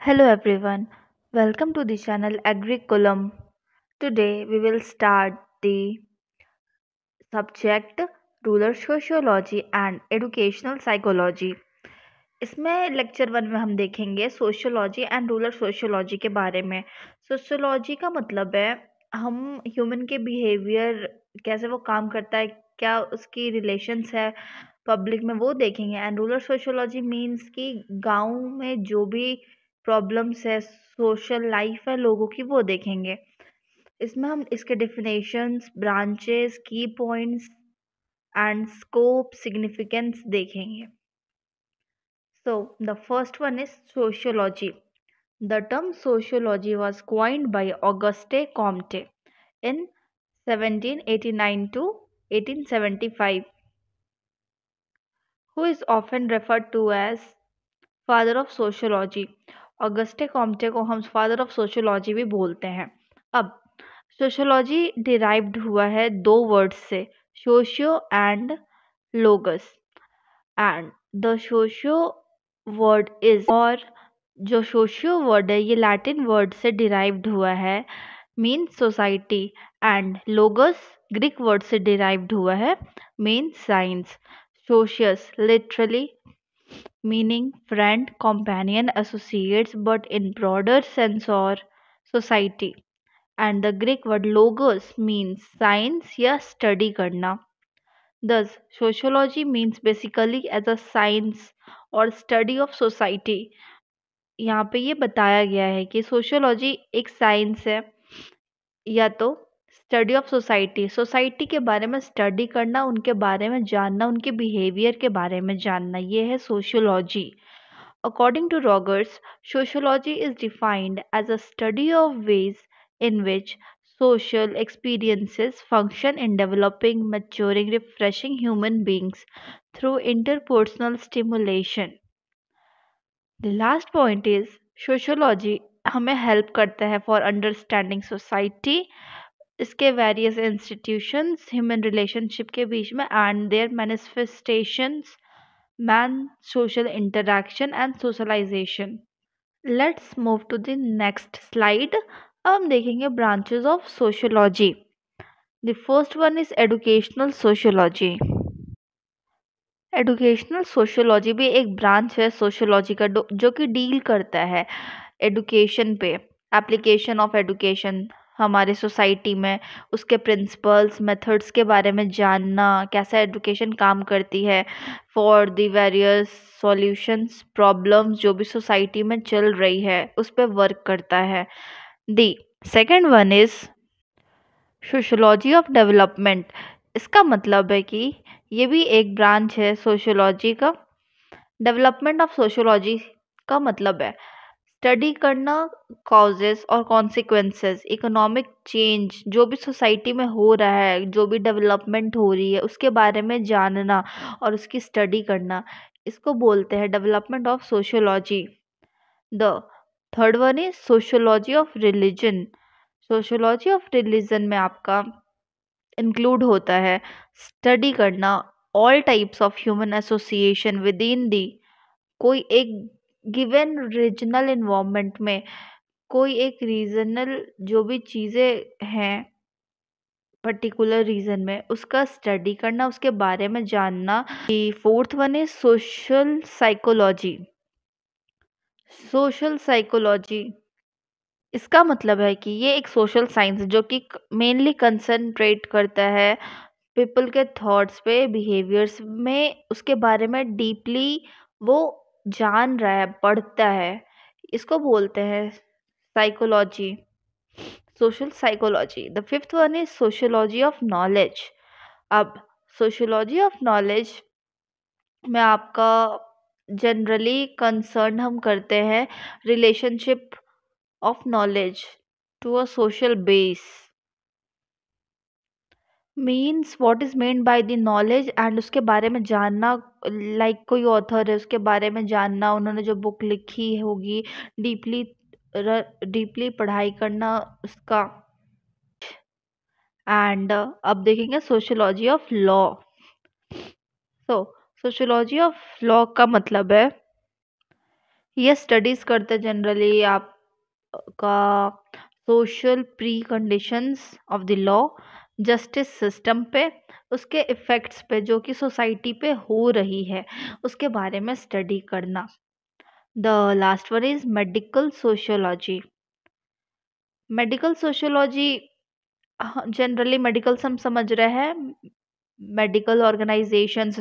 Hello everyone, welcome to the channel Agriculum. Today we will start the subject rural sociology and educational psychology इसमें lecture one में हम देखेंगे sociology and rural sociology के बारे में sociology का मतलब है हम ह्यूमन के बिहेवियर कैसे वो काम करता है क्या उसकी रिलेशंस है पब्लिक में वो देखेंगे एंड रूरल सोशियोलॉजी मीन्स कि गांव में जो भी प्रॉब्लम्स है सोशल लाइफ है लोगों की वो देखेंगे इसमें हम इसके डिफिनेशंस ब्रांचेस की पॉइंट्स एंड स्कोप सिग्निफिकेंस देखेंगे so the first one is sociology the term sociology was coined by Auguste Comte in 1789 to 1875 who is often referred to as father of sociology Auguste Comte को हम father of sociology भी बोलते हैं अब sociology derived हुआ है दो words से socio and logos and the socio word is और जो सोशियो वर्ड है ये लैटिन वर्ड से डिराइव्ड हुआ है mean society and logos Greek word से डिराइव्ड हुआ है mean science socius literally meaning friend, companion, associates, but in broader sense or society. And the Greek word logos means science या study करना. Thus, sociology means basically as a science or study of society. यहाँ पे ये बताया गया है कि sociology एक साइंस है या तो स्टडी ऑफ सोसाइटी सोसाइटी के बारे में स्टडी करना उनके बारे में जानना उनके बिहेवियर के बारे में जानना ये है sociology according to Rogers sociology is defined as a study of ways in which social experiences function in developing maturing refreshing human beings through interpersonal stimulation the last point is sociology हमें help करता है for understanding society इसके various institutions human relationship के बीच में and their manifestations man social interaction and socialisation let's move to the next slide अब हम देखेंगे branches of sociology the first one is educational sociology educational sociology भी एक branch है सोशोलॉजी का जो कि डील करता है एडुकेशन पे एप्लीकेशन ऑफ एडुकेशन हमारे सोसाइटी में उसके प्रिंसिपल्स मेथड्स के बारे में जानना कैसा एजुकेशन काम करती है for the various solutions problems जो भी सोसाइटी में चल रही है उस पर वर्क करता है the second one is sociology of development इसका मतलब है कि ये भी एक ब्रांच है सोशोलॉजी का डेवलपमेंट ऑफ सोशोलॉजी का मतलब है स्टडी करना कॉजेज और कॉन्सिक्वेंसेस इकोनॉमिक चेंज जो भी सोसाइटी में हो रहा है जो भी डेवलपमेंट हो रही है उसके बारे में जानना और उसकी स्टडी करना इसको बोलते हैं development of sociology the third one is sociology of religion sociology of religion में आपका इंक्लूड होता है स्टडी करना all types of human association within the कोई एक गिवन रीजनल इन्वामेंट में कोई एक रीजनल जो भी चीज़ें हैं पर्टिकुलर रीज़न में उसका स्टडी करना उसके बारे में जानना कि फोर्थ वन है सोशल साइकोलॉजी सोशल साइकोलॉजी इसका मतलब है कि ये एक सोशल साइंस जो कि मेनली कंसंट्रेट करता है पीपल के थॉट्स पे बिहेवियर्स में उसके बारे में डीपली वो जान रहा है बढ़ता है इसको बोलते हैं psychology social psychology the fifth one is sociology of knowledge अब सोशोलॉजी ऑफ नॉलेज में आपका जनरली कंसर्न हम करते हैं relationship of knowledge to a social base means what is meant by the knowledge and उसके बारे में जानना लाइक like कोई ऑथर है उसके बारे में जानना उन्होंने जो बुक लिखी होगी डीपली डीपली पढ़ाई करना उसका एंड uh, अब देखेंगे sociology of law so sociology of law का मतलब है ये स्टडीज़ करते जनरली आप का social preconditions of the law justice system पे उसके इफ़ेक्ट्स पे जो कि सोसाइटी पे हो रही है उसके बारे में स्टडी करना the last one is medical sociology medical sociology हाँ, जनरली से हम समझ रहे हैं मेडिकल ऑर्गेनाइजेशन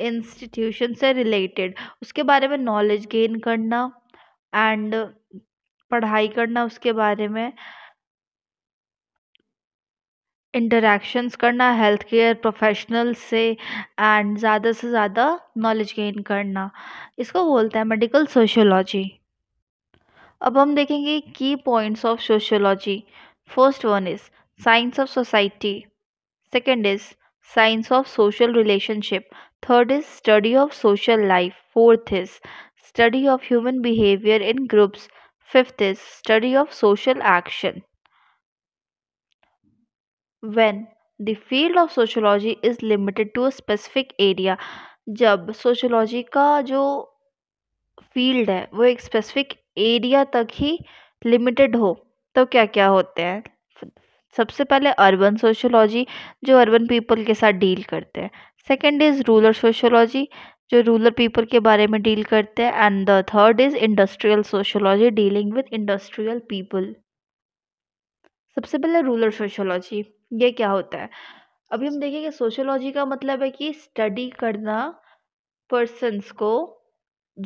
इंस्टीट्यूशन से रिलेटेड उसके बारे में नॉलेज गेन करना एंड पढ़ाई करना उसके बारे में इंटरेक्शंस करना हेल्थ केयर प्रोफेशनल से एंड ज़्यादा से ज़्यादा नॉलेज गेन करना इसको बोलते हैं मेडिकल सोशियोलॉजी अब हम देखेंगे की points of sociology first one is science of society second is science of social relationship third is study of social life fourth is study of human behaviour in groups fifth is study of social action when the field of sociology is limited to a specific area जब sociology का जो field है वो एक specific area तक ही limited हो तो क्या क्या होते हैं सबसे पहले अर्बन सोशोलॉजी जो अर्बन पीपल के साथ डील करते हैं सेकेंड इज़ रूरल सोशोलॉजी जो रूरल पीपल के बारे में डील करते हैं and the third is industrial sociology dealing with industrial people सबसे पहले रूरल सोशोलॉजी ये क्या होता है अभी हम देखेंगे सोशोलॉजी का मतलब है कि स्टडी करना पर्सनस को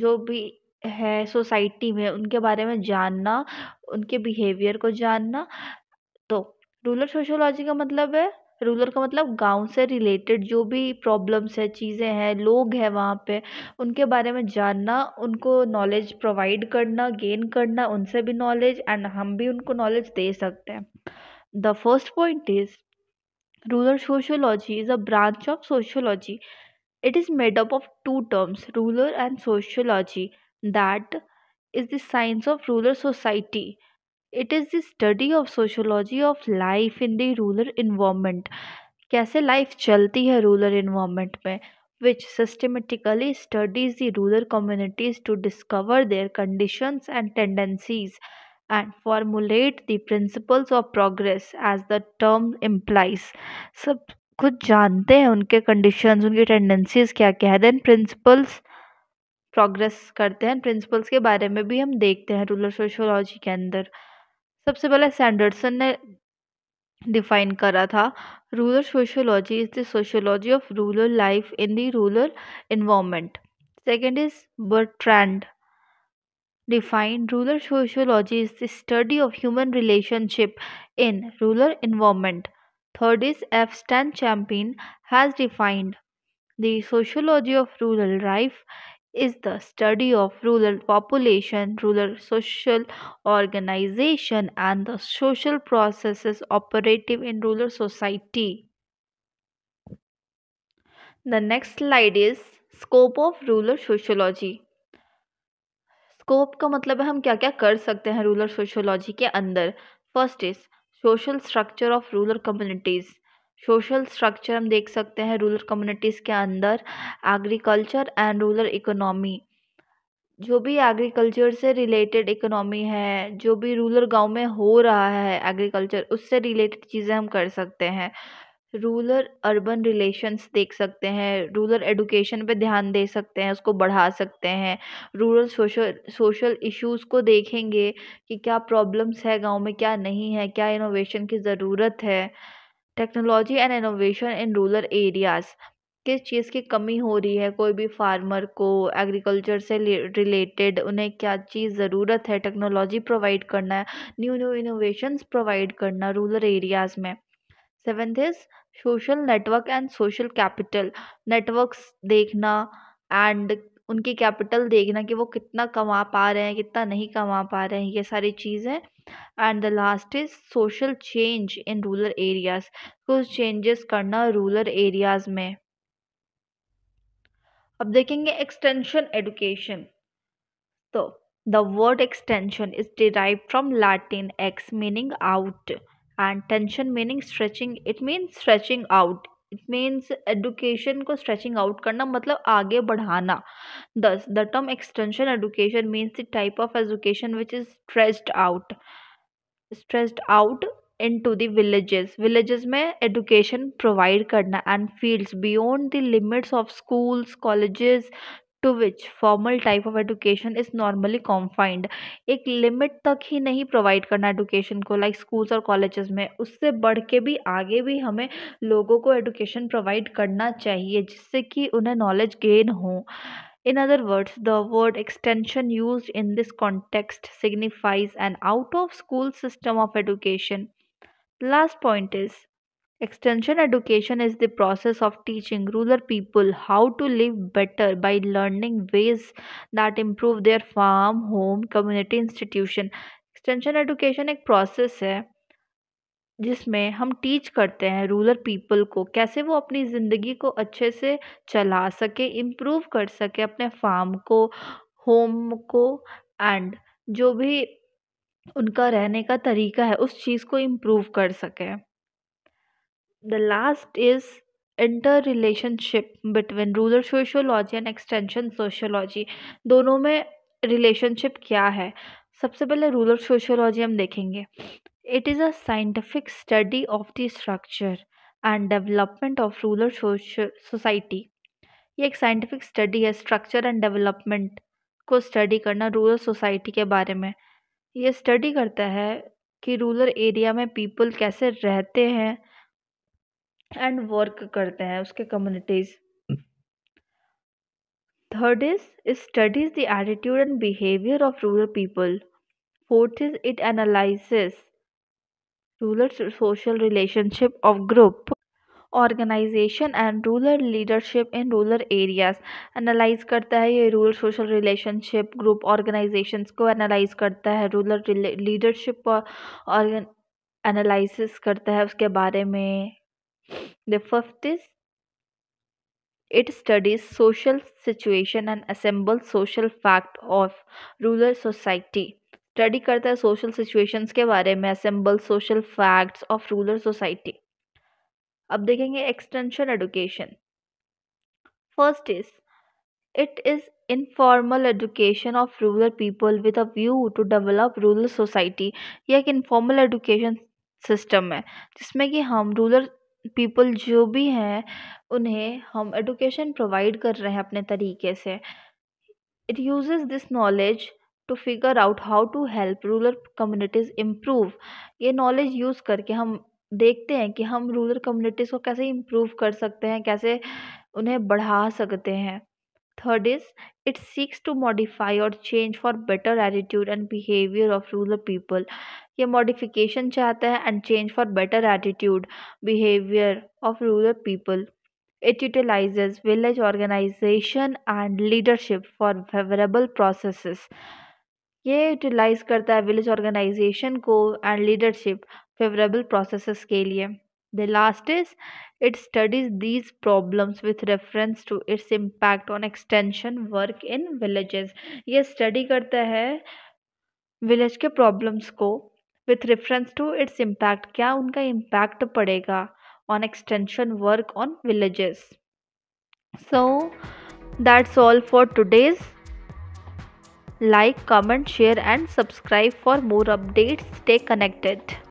जो भी है सोसाइटी में उनके बारे में जानना उनके बिहेवियर को जानना तो रूलर सोशोलॉजी का मतलब है रूलर का मतलब गांव से रिलेटेड जो भी प्रॉब्लम्स है चीज़ें हैं लोग हैं वहाँ पे उनके बारे में जानना उनको नॉलेज प्रोवाइड करना गेन करना उनसे भी नॉलेज एंड हम भी उनको नॉलेज दे सकते हैं The first point is rural sociology is a branch of sociology. It is made up of two terms, rural and sociology, that is the science of rural society. It is the study of sociology of life in the rural environment. कैसे life चलती है rural environment में which systematically studies the rural communities to discover their conditions and tendencies. and formulate the principles of progress as the term implies सब खुद जानते हैं उनके conditions unki tendencies क्या क्या है देन प्रिंसिपल्स प्रोग्रेस करते हैं प्रिंसिपल्स के बारे में भी हम देखते हैं रूलर सोशोलॉजी के अंदर सबसे पहले sanderson ने डिफाइन करा था rural sociology is the sociology of rural life in the rural environment second is Bertrand defined, rural sociology is the study of human relationship in rural environment. Third is F. Stan Champion has defined the sociology of rural life is the study of rural population, rural social organization, and the social processes operative in rural society. The next slide is scope of rural sociology. Scope का मतलब है हम क्या क्या कर सकते हैं rural sociology के अंदर first is social structure of rural communities social structure हम देख सकते हैं रूरल कम्युनिटीज़ के अंदर एग्रीकल्चर एंड रूरल इकोनॉमी जो भी एग्रीकल्चर से रिलेटेड इकोनॉमी है जो भी रूरल गांव में हो रहा है एग्रीकल्चर उससे रिलेटेड चीज़ें हम कर सकते हैं रूरल अर्बन रिलेशंस देख सकते हैं रूरल एडुकेशन पे ध्यान दे सकते हैं उसको बढ़ा सकते हैं रूरल सोशल सोशल इश्यूज़ को देखेंगे कि क्या प्रॉब्लम्स है गांव में क्या नहीं है क्या इनोवेशन की ज़रूरत है technology and innovation in rural areas किस चीज़ की कमी हो रही है कोई भी फार्मर को एग्रीकल्चर से रिलेटेड उन्हें क्या चीज़ ज़रूरत है टेक्नोलॉजी प्रोवाइड करना है न्यू न्यू इनोवेशन प्रोवाइड करना रूरल एरियाज़ में seventh is social network and social capital networks देखना एंड उनकी कैपिटल देखना कि वो कितना कमा पा रहे हैं कितना नहीं कमा पा रहे हैं ये सारी चीज़ें and the last is social change in rural areas कुछ तो चेंजेस करना रूरल एरियाज़ में अब देखेंगे एक्सटेंशन एडुकेशन तो the word extension is derive from Latin ex meaning out and tension meaning stretching it means stretching out it means education को stretching out करना मतलब आगे बढ़ाना thus the term extension education means the type of education which is stressed out stressed out in to villages villages villages में education provide करना and fields beyond the limits of schools colleges to which formal type of education is normally confined एक limit तक ही नहीं provide करना education को like like schools और colleges में उससे बढ़ के भी आगे भी हमें लोगों को एडुकेशन प्रोवाइड करना चाहिए जिससे कि उन्हें नॉलेज गेन हो in other words the word extension use in this context signifies an out of school system of education last point is Extension education is the process of teaching rural people how to live better by learning ways that improve their farm, home, community, institution. Extension education एक process है जिसमें हम teach करते हैं rural people को कैसे वो अपनी ज़िंदगी को अच्छे से चला सके इम्प्रूव कर सके अपने फार्म को होम को एंड जो भी उनका रहने का तरीका है उस चीज़ को इम्प्रूव कर सकें the last is interrelationship between rural sociology and extension sociology दोनों में रिलेशनशिप क्या है सबसे पहले रूरल सोशोलॉजी हम देखेंगे it is a scientific study of the structure and development of rural society ये एक साइंटिफिक स्टडी है स्ट्रक्चर एंड डेवलपमेंट को स्टडी करना रूरल सोसाइटी के बारे में ये स्टडी करता है कि रूरल एरिया में पीपल कैसे रहते हैं एंड वर्क करते हैं उसके communities third is studies the attitude and behaviour of rural people fourth is it analysis rural social relationship of group organisation and rural leadership in rural areas analyse करता है ये rural social relationship group organisation को analyse करता है rural leadership analysis करता है उसके बारे में The first is it studies social situation and assembles social fact of rural society study करता है सोशल सिचुएशंस के बारे में assemble social facts of rural society अब देखेंगे extension education first is it is informal education of rural people with a view to develop rural society यह एक informal education system है जिसमें कि हम रूरल पीपल जो भी हैं उन्हें हम एडुकेशन प्रोवाइड कर रहे हैं अपने तरीके से it uses this knowledge to figure out how to help rural communities improve ये नॉलेज यूज़ करके हम देखते हैं कि हम रूरल कम्युनिटीज़ को कैसे इम्प्रूव कर सकते हैं कैसे उन्हें बढ़ा सकते हैं third is it seeks to modify और change for better attitude and behaviour of rural people ये मॉडिफिकेशन चाहता है and change for better attitude behaviour of rural people it utilise village organisation and leadership for favourable process ये utilise करता है village organisation को and leadership favourable process के लिए the last is it studies these problems with reference to its impact on extension work in villages ये study करता है village के प्रॉब्लम्स को with reference to its impact क्या उनका impact पड़ेगा on extension work on villages so that's all for today's like comment share and subscribe for more updates stay connected